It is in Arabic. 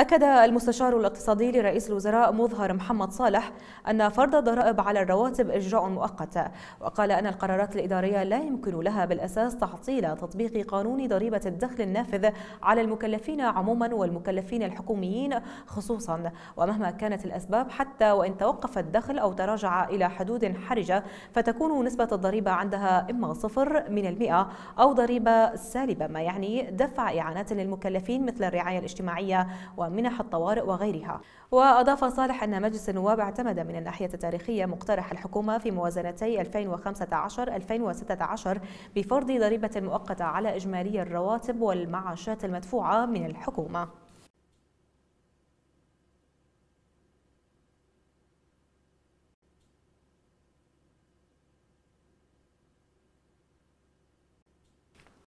أكد المستشار الاقتصادي لرئيس الوزراء مظهر محمد صالح أن فرض الضرائب على الرواتب إجراء مؤقت وقال أن القرارات الإدارية لا يمكن لها بالأساس تعطيل تطبيق قانون ضريبة الدخل النافذ على المكلفين عموما والمكلفين الحكوميين خصوصا ومهما كانت الأسباب حتى وإن توقف الدخل أو تراجع إلى حدود حرجة فتكون نسبة الضريبة عندها إما صفر من المئة أو ضريبة سالبة ما يعني دفع إعانات للمكلفين مثل الرعاية الاجتماعية و منح الطوارئ وغيرها وأضاف صالح أن مجلس النواب اعتمد من الناحية التاريخية مقترح الحكومة في موازنتي 2015-2016 بفرض ضريبة مؤقتة على إجمالي الرواتب والمعاشات المدفوعة من الحكومة